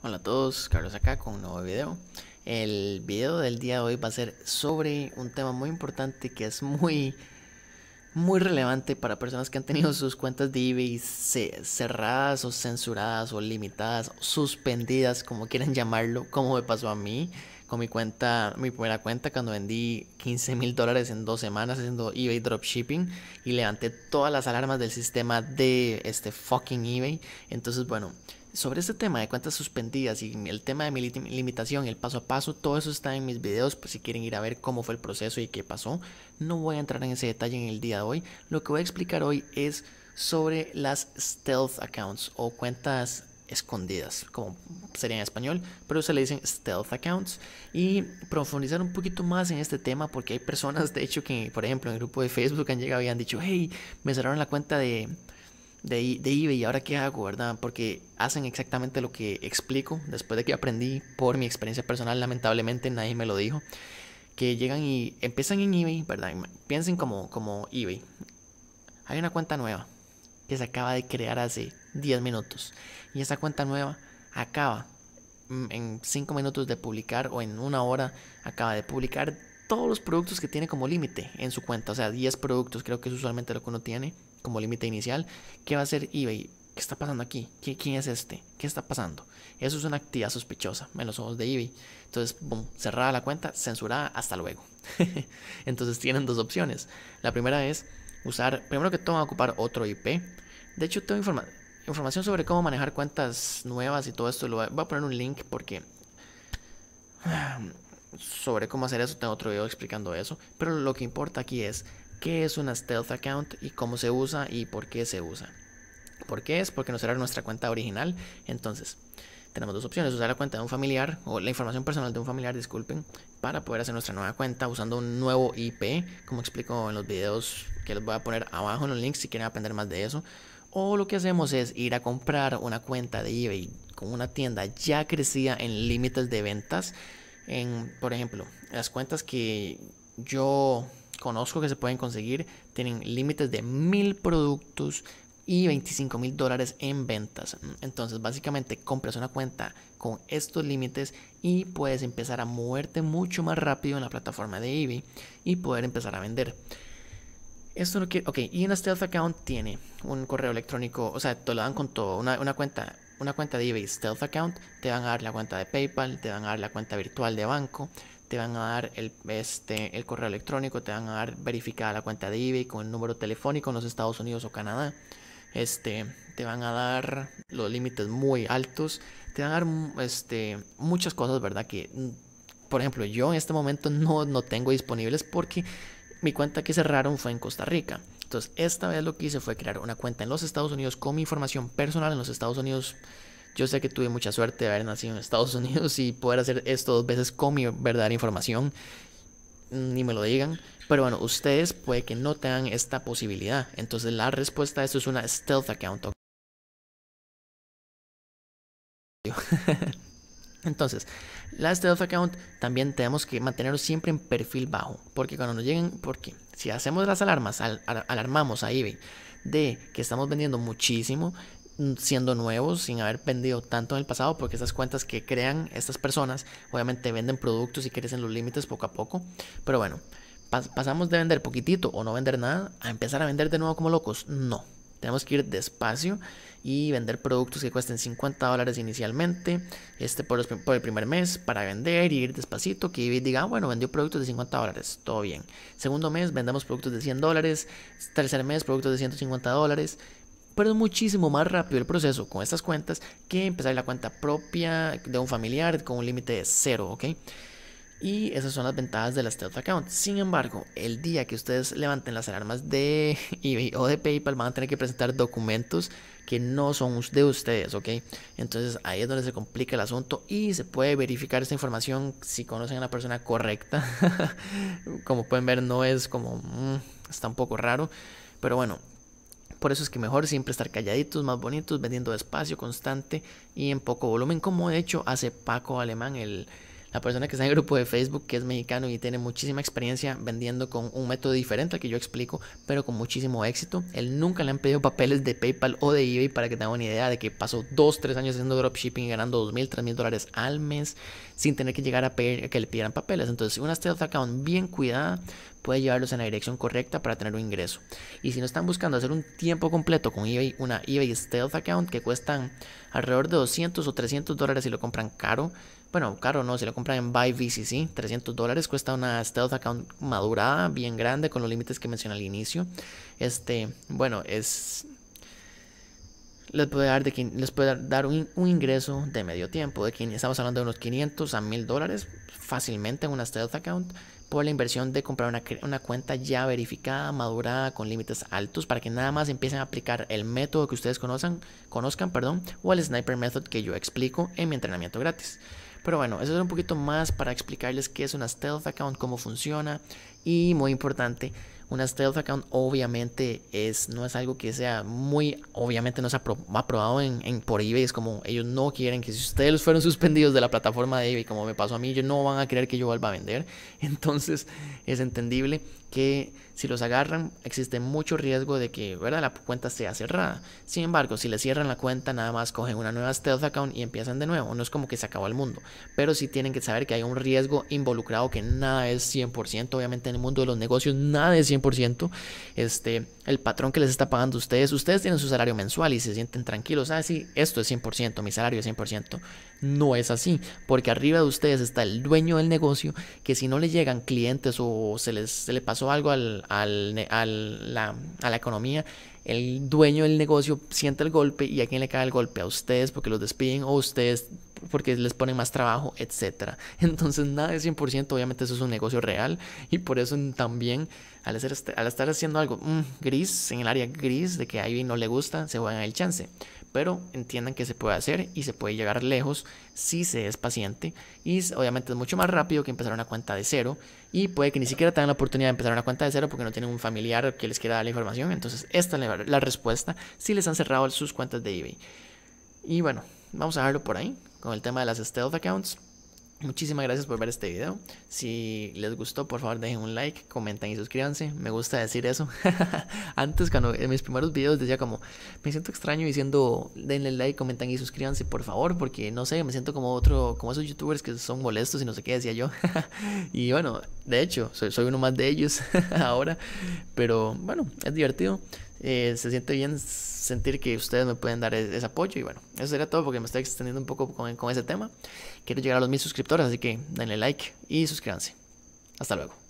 Hola a todos, Carlos acá con un nuevo video. El video del día de hoy va a ser sobre un tema muy importante que es muy, muy relevante para personas que han tenido sus cuentas de eBay cerradas o censuradas o limitadas, suspendidas, como quieran llamarlo, como me pasó a mí con mi cuenta, mi primera cuenta cuando vendí 15 mil dólares en dos semanas haciendo eBay dropshipping y levanté todas las alarmas del sistema de este fucking eBay. Entonces, bueno sobre este tema de cuentas suspendidas y el tema de mi limitación, el paso a paso, todo eso está en mis videos, pues si quieren ir a ver cómo fue el proceso y qué pasó, no voy a entrar en ese detalle en el día de hoy. Lo que voy a explicar hoy es sobre las stealth accounts o cuentas escondidas, como sería en español, pero se le dicen stealth accounts. Y profundizar un poquito más en este tema, porque hay personas, de hecho, que, por ejemplo, en el grupo de Facebook han llegado y han dicho, hey, me cerraron la cuenta de de, eBay, ¿y ahora qué hago, verdad? Porque hacen exactamente lo que explico después de que aprendí por mi experiencia personal, lamentablemente nadie me lo dijo, que llegan y empiezan en eBay, ¿verdad? Piensen como, como eBay. Hay una cuenta nueva que se acaba de crear hace 10 minutos y esa cuenta nueva acaba mm, en 5 minutos de publicar o en una hora acaba de publicar todos los productos que tiene como límite en su cuenta, o sea, 10 productos creo que es usualmente lo que uno tiene como límite inicial. ¿Qué va a hacer eBay? ¿Qué está pasando aquí? ¿Quién es este? ¿Qué está pasando? Eso es una actividad sospechosa en los ojos de eBay. Entonces, cerrada la cuenta, censurada, hasta luego. Entonces tienen dos opciones. La primera es usar, primero que todo, van a ocupar otro IP. De hecho, tengo información sobre cómo manejar cuentas nuevas y todo esto. Lo voy a poner un link porque sobre cómo hacer eso, tengo otro video explicando eso. Pero lo que importa aquí es qué es una Stealth Account y cómo se usa y por qué se usa. ¿Por qué es? Porque no será nuestra cuenta original. Entonces, tenemos dos opciones, usar la cuenta de un familiar o la información personal de un familiar, disculpen, para poder hacer nuestra nueva cuenta usando un nuevo IP, como explico en los videos que les voy a poner abajo en los links si quieren aprender más de eso. O lo que hacemos es ir a comprar una cuenta de eBay con una tienda ya crecida en límites de ventas. En, por ejemplo, las cuentas que yo conozco que se pueden conseguir. Tienen límites de mil productos y 25 mil dólares en ventas. Entonces, básicamente compras una cuenta con estos límites y puedes empezar a moverte mucho más rápido en la plataforma de eBay y poder empezar a vender. Esto lo que Ok, y una este Stealth Account tiene un correo electrónico, o sea, te lo dan con todo, una, una cuenta una cuenta de eBay Stealth Account, te van a dar la cuenta de PayPal, te van a dar la cuenta virtual de banco, te van a dar el, este, el correo electrónico, te van a dar verificada la cuenta de eBay con el número telefónico en los Estados Unidos o Canadá. Este, te van a dar los límites muy altos, te van a dar este, muchas cosas, ¿verdad? Que, mm, por ejemplo, yo en este momento no, no tengo disponibles porque mi cuenta que cerraron fue en Costa Rica. Entonces, esta vez lo que hice fue crear una cuenta en los Estados Unidos con mi información personal en los Estados Unidos yo sé que tuve mucha suerte de haber nacido en Estados Unidos y poder hacer esto dos veces con mi verdadera información. Mm, ni me lo digan. Pero bueno, ustedes puede que no tengan esta posibilidad. Entonces la respuesta a esto es una stealth account. Entonces, la stealth account también tenemos que mantenerlo siempre en perfil bajo, porque cuando nos lleguen, porque si hacemos las alarmas, alarmamos a eBay de que estamos vendiendo muchísimo, siendo nuevos, sin haber vendido tanto en el pasado, porque esas cuentas que crean estas personas, obviamente venden productos y crecen los límites poco a poco. Pero bueno, pasamos de vender poquitito o no vender nada a empezar a vender de nuevo como locos. No, tenemos que ir despacio y vender productos que cuesten 50 dólares inicialmente, este por, el primer mes para vender y ir despacito, que diga, ah, bueno, vendió productos de 50 dólares, todo bien. Segundo mes vendemos productos de 100 dólares, tercer mes productos de 150 dólares pero es muchísimo más rápido el proceso con estas cuentas que empezar la cuenta propia de un familiar con un límite de cero, ¿ok? Y esas son las ventajas de las Stealth Account. Sin embargo, el día que ustedes levanten las alarmas de eBay o de PayPal, van a tener que presentar documentos que no son de ustedes, ¿ok? Entonces ahí es donde se complica el asunto y se puede verificar esta información si conocen a la persona correcta. como pueden ver, no es como. Mm, está un poco raro. Pero bueno, por eso es que mejor siempre estar calladitos, más bonitos, vendiendo despacio, constante y en poco volumen, como de hecho hace Paco Alemán, el la persona que está en el grupo de Facebook, que es mexicano y tiene muchísima experiencia vendiendo con un método diferente al que yo explico, pero con muchísimo éxito. Él nunca le han pedido papeles de PayPal o de eBay para que tenga una idea de que pasó 2, 3 años haciendo dropshipping y ganando 2.000, 3.000 dólares al mes sin tener que llegar a, que le pidieran papeles. Entonces, una stealth account bien cuidada puede llevarlos en la dirección correcta para tener un ingreso. Y si no están buscando hacer un tiempo completo con eBay, una eBay stealth account que cuestan alrededor de 200 o 300 dólares si lo compran caro, bueno, caro no, si lo compran en Buy VCC, 300 dólares, cuesta una Stealth Account madurada, bien grande, con los límites que mencioné al inicio. Este, bueno, es... Les puede dar, de, les puede dar un, ingreso de medio tiempo, de estamos hablando de unos 500 a 1000 dólares fácilmente en una Stealth Account por la inversión de comprar una, cuenta ya verificada, madurada, con límites altos, para que nada más empiecen a aplicar el método que ustedes conozcan, conozcan perdón, o el Sniper Method que yo explico en mi entrenamiento gratis. Pero bueno, eso es un poquito más para explicarles qué es una stealth account, cómo funciona y muy importante, una stealth account obviamente es, no es algo que sea muy, obviamente no se ha aprobado por eBay, es como ellos no quieren que si ustedes fueron suspendidos de la plataforma de eBay, como me pasó a mí, ellos no van a creer que yo vuelva a vender, entonces es entendible, que si los agarran existe mucho riesgo de que ¿verdad? la cuenta sea cerrada. Sin embargo, si le cierran la cuenta, nada más cogen una nueva Stealth Account y empiezan de nuevo. No es como que se acabó el mundo, pero sí tienen que saber que hay un riesgo involucrado que nada es 100%. Obviamente en el mundo de los negocios nada es 100%. Este, el patrón que les está pagando a ustedes, ustedes tienen su salario mensual y se sienten tranquilos. Ah, esto es 100%, mi salario es 100%. No es así, porque arriba de ustedes está el dueño del negocio que si no le llegan clientes o se les, se algo al, al, a la economía, el dueño del negocio siente el golpe y a quién le cae el golpe, a ustedes porque los despiden o a ustedes porque les ponen más trabajo, Etcétera Entonces nada de 100%, obviamente eso es un negocio real y por eso también al, hacer, este, al estar haciendo algo mm, gris, en el área gris de que a Ivy no le gusta, se juega el chance pero entiendan que se puede hacer y se puede llegar lejos si se es paciente y obviamente es mucho más rápido que empezar una cuenta de cero y puede que ni siquiera tengan la oportunidad de empezar una cuenta de cero porque no tienen un familiar que les quiera dar la información, entonces esta es la respuesta si les han cerrado sus cuentas de eBay. Y bueno, vamos a dejarlo por ahí con el tema de las stealth accounts. Muchísimas gracias por ver este video. Si les gustó, por favor dejen un like, comenten y suscríbanse. Me gusta decir eso. Antes, cuando en mis primeros videos decía como, me siento extraño diciendo, denle like, comenten y suscríbanse, por favor, porque no sé, me siento como otro, como esos youtubers que son molestos y no sé qué decía yo. y bueno, de hecho, soy uno más de ellos ahora. Pero bueno, es divertido. Eh, se siente bien sentir que ustedes me pueden dar e-, ese, apoyo. Y bueno, eso sería todo porque me estoy extendiendo un poco con, con ese tema. Quiero llegar a los mil suscriptores, así que denle like y suscríbanse. Hasta luego.